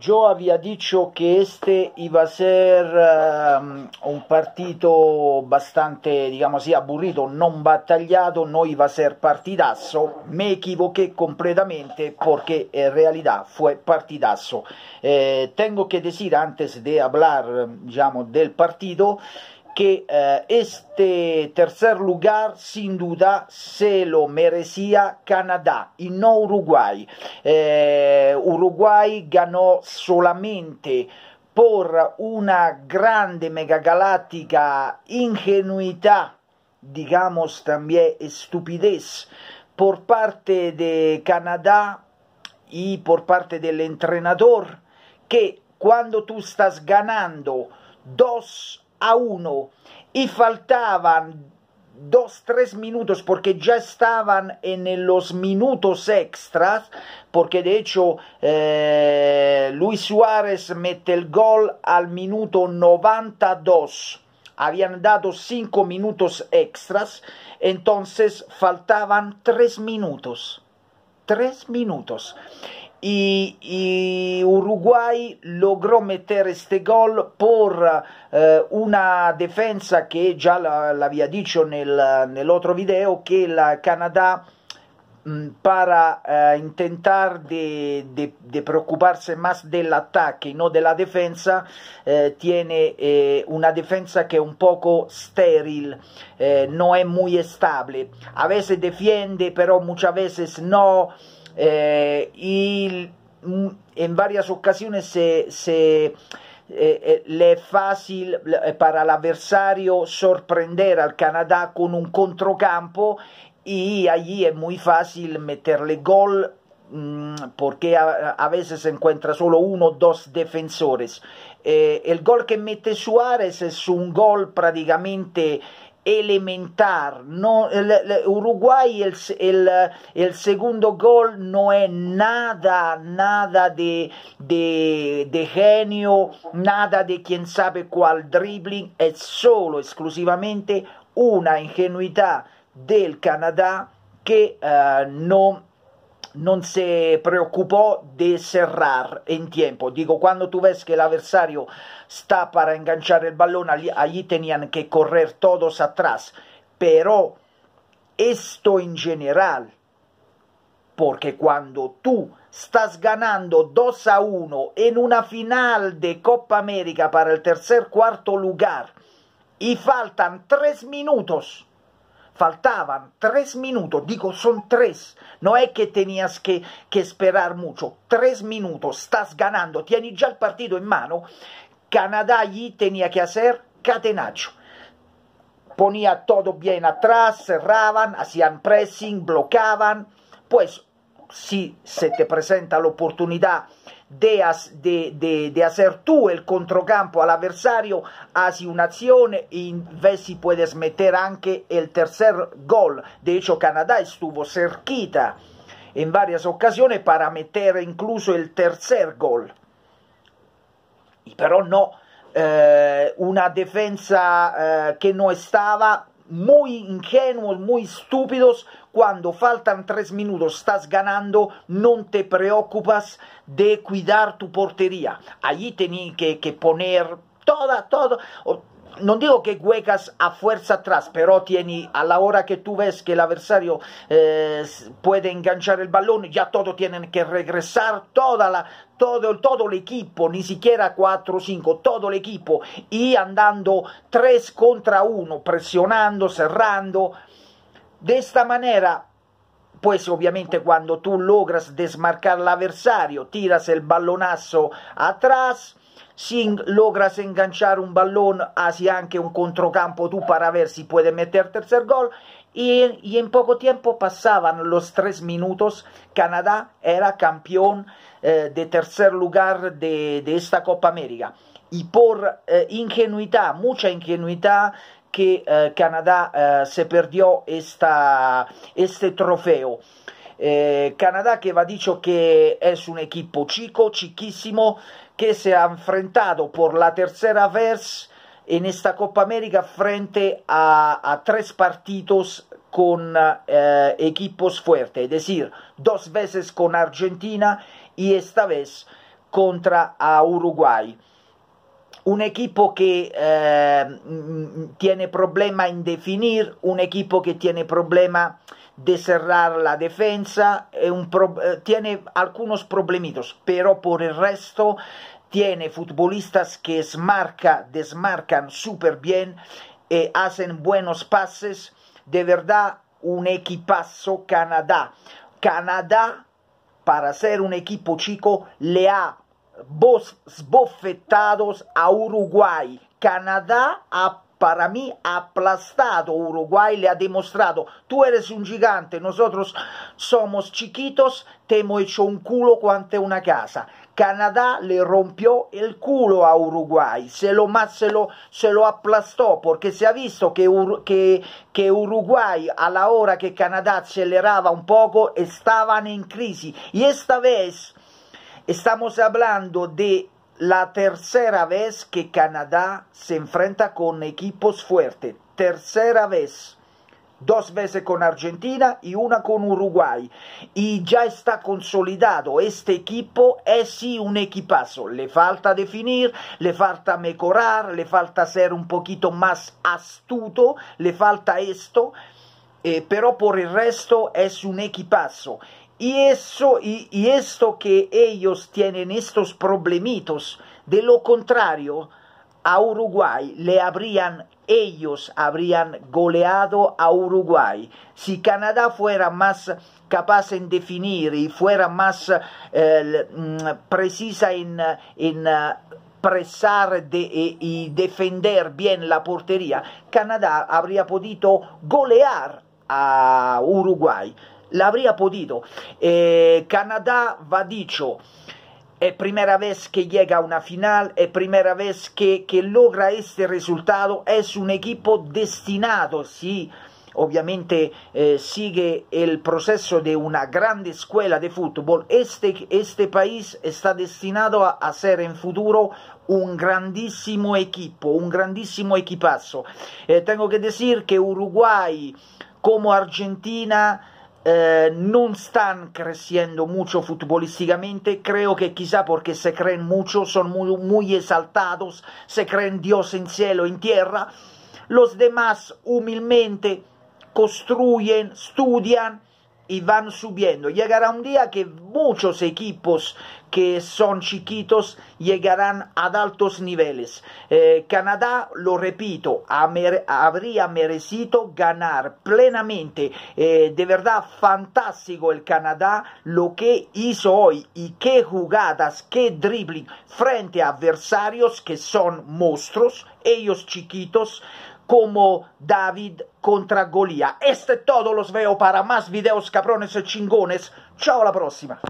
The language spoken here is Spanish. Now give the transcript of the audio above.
Yo había dicho que este iba a ser um, un partito bastante, digamos así, aburrido, non battagliato, no iba a ser partidazo. Me equivoqué completamente porque en realidad fue partidazo. Eh, tengo que decir antes de hablar, digamos, del partido que eh, este tercer lugar sin duda se lo merecía Canadá y no Uruguay. Eh, Uruguay ganó solamente por una grande megagaláctica ingenuidad, digamos también estupidez, por parte de Canadá y por parte del entrenador, que cuando tú estás ganando dos a 1 y faltaban dos, tres minutos, porque ya estaban en los minutos extras, porque de hecho eh, Luis Suárez mete el gol al minuto 92. Habían dado cinco minutos extras, entonces faltaban tres minutos. Tres minutos. i, i, Uruguay logró meter este gol por eh, una defensa que ya la, la había dicho en el, en el, otro video que la Canadá para eh, intentar de, de, de, preocuparse más del ataque y no de la defensa, eh, tiene eh, una defensa que es un poco estéril, eh, no es muy estable. A veces defiende, pero muchas veces no. Eh, y mm, en varias ocasiones se, eh, eh, le es fácil para el adversario sorprender al Canadá con un controcampo y allí es muy fácil meterle gol mm, porque a, veces se encuentra solo uno o dos defensores. el gol que mete Suárez es un gol prácticamente elementare. No, Uruguay il, el, el, segundo gol non è nada, nada de, genio, nada de quien sabe qual dribbling, è solo, esclusivamente una ingenuità del Canadà che eh, non no se preocupó de cerrar en tiempo. Digo, cuando tú ves que el adversario está para enganchar el balón, allí tenían que correr todos atrás. Pero esto en general, porque cuando tú estás ganando 2 a 1 en una final de Copa América para el tercer cuarto lugar y faltan tres minutos faltaban tres minutos, digo, son tres, no es que tenías que, esperar mucho, tres minutos, estás ganando, tienes ya el partido en mano, Canadá allí tenía que hacer catenacho. Ponía todo bien atrás, cerraban, hacían pressing, bloqueaban, pues si se te presenta la oportunidad de, de, hacer tú el controcampo al adversario hace una acción y ves si puedes meter anche el tercer gol. De hecho, Canadá estuvo cerquita en varias ocasiones para meter incluso el tercer gol. pero no, eh, una defensa eh, que no estaba muy ingenuos, muy estúpidos, cuando faltan tres minutos, estás ganando, no te preocupas de cuidar tu portería. Allí tení que, que poner toda, todo, no digo que juegas a fuerza atrás, pero tiene, a la hora que tú ves que el adversario eh, puede enganchar el balón, ya todo tienen que regresar, toda todo, todo el equipo, ni siquiera 4 o 5, todo el equipo, y andando 3 contra 1, presionando, cerrando. De esta manera pues obviamente cuando tú logras desmarcar al adversario, tiras el balonazo atrás, si logra enganchar un balón hacia anche un controcampo tú para ver si puede meter tercer gol y, y en poco tiempo pasaban los tres minutos, Canadá era campeón eh, de tercer lugar de, de, esta Copa América y por eh, ingenuidad, mucha ingenuidad que eh, Canadá eh, se perdió esta, este trofeo. Eh, Canadá que va dicho que es un equipo chico, chiquísimo, que se ha enfrentado por la tercera vez en esta Copa América frente a, tres partidos con eh, equipos fuertes, es decir, dos veces con Argentina y esta vez contra Uruguay. Un equipo que eh, tiene problema en definir, un equipo que tiene problema de cerrar la defensa, eh, eh, tiene algunos problemitos, pero por el resto tiene futbolistas que marca, desmarcan súper bien, y eh, hacen buenos pases, de verdad un equipazo Canadá. Canadá, para ser un equipo chico, le ha bofetados a Uruguay. Canadá ha para mí aplastado Uruguay, le ha demostrado, tú eres un gigante, nosotros somos chiquitos, te hemos hecho un culo cuanto una casa. Canadá le rompió el culo a Uruguay, se lo, más se lo, se lo aplastó porque se ha visto que, Ur, que, que Uruguay a la hora que Canadá aceleraba un poco estaban en crisis. Y esta vez estamos hablando de la tercera vez que Canadá se enfrenta con equipos fuertes. Tercera vez. Dos veces con Argentina y una con Uruguay. Y ya está consolidado. Este equipo es sí un equipazo. Le falta definir, le falta mejorar, le falta ser un poquito más astuto, le falta esto. Eh, pero por el resto es un equipazo. Y esto que ellos tienen estos problemitos, de lo contrario, a Uruguay le habrían ellos habrían goleado a Uruguay. Si Canadá fuera más capaz en definir y fuera más eh, mm, precisa en, eh, presar eh, y defender bien la portería, Canadá habría podido golear a Uruguay. l'avría podido. Eh, Canadá va dicho. Es primera vez que llega a una final, es primera vez que, que logra este resultado. Es un equipo destinado, sí, ovviamente eh, sigue el proceso de una grande escuela de fútbol. Este, este país está destinado a, a, ser en futuro un grandísimo equipo, un grandísimo equipazo. Eh, tengo que decir que Uruguay como Argentina Eh, no están creciendo mucho futbolísticamente, creo que quizá porque se creen mucho, son muy, muy exaltados, se creen Dios en cielo, en tierra, los demás humilmente construyen, estudian, y van subiendo. Llegará un día que muchos equipos que son chiquitos llegarán a altos niveles. Eh, Canadá, lo repito, habría merecido ganar plenamente. Eh, de verdad, fantástico el Canadá, lo que hizo hoy y qué jugadas, qué dribbling frente a adversarios que son monstruos, ellos chiquitos. como David contra Golia. Este es todo, los veo para más videos, cabrones y chingones. Chao, a la próxima.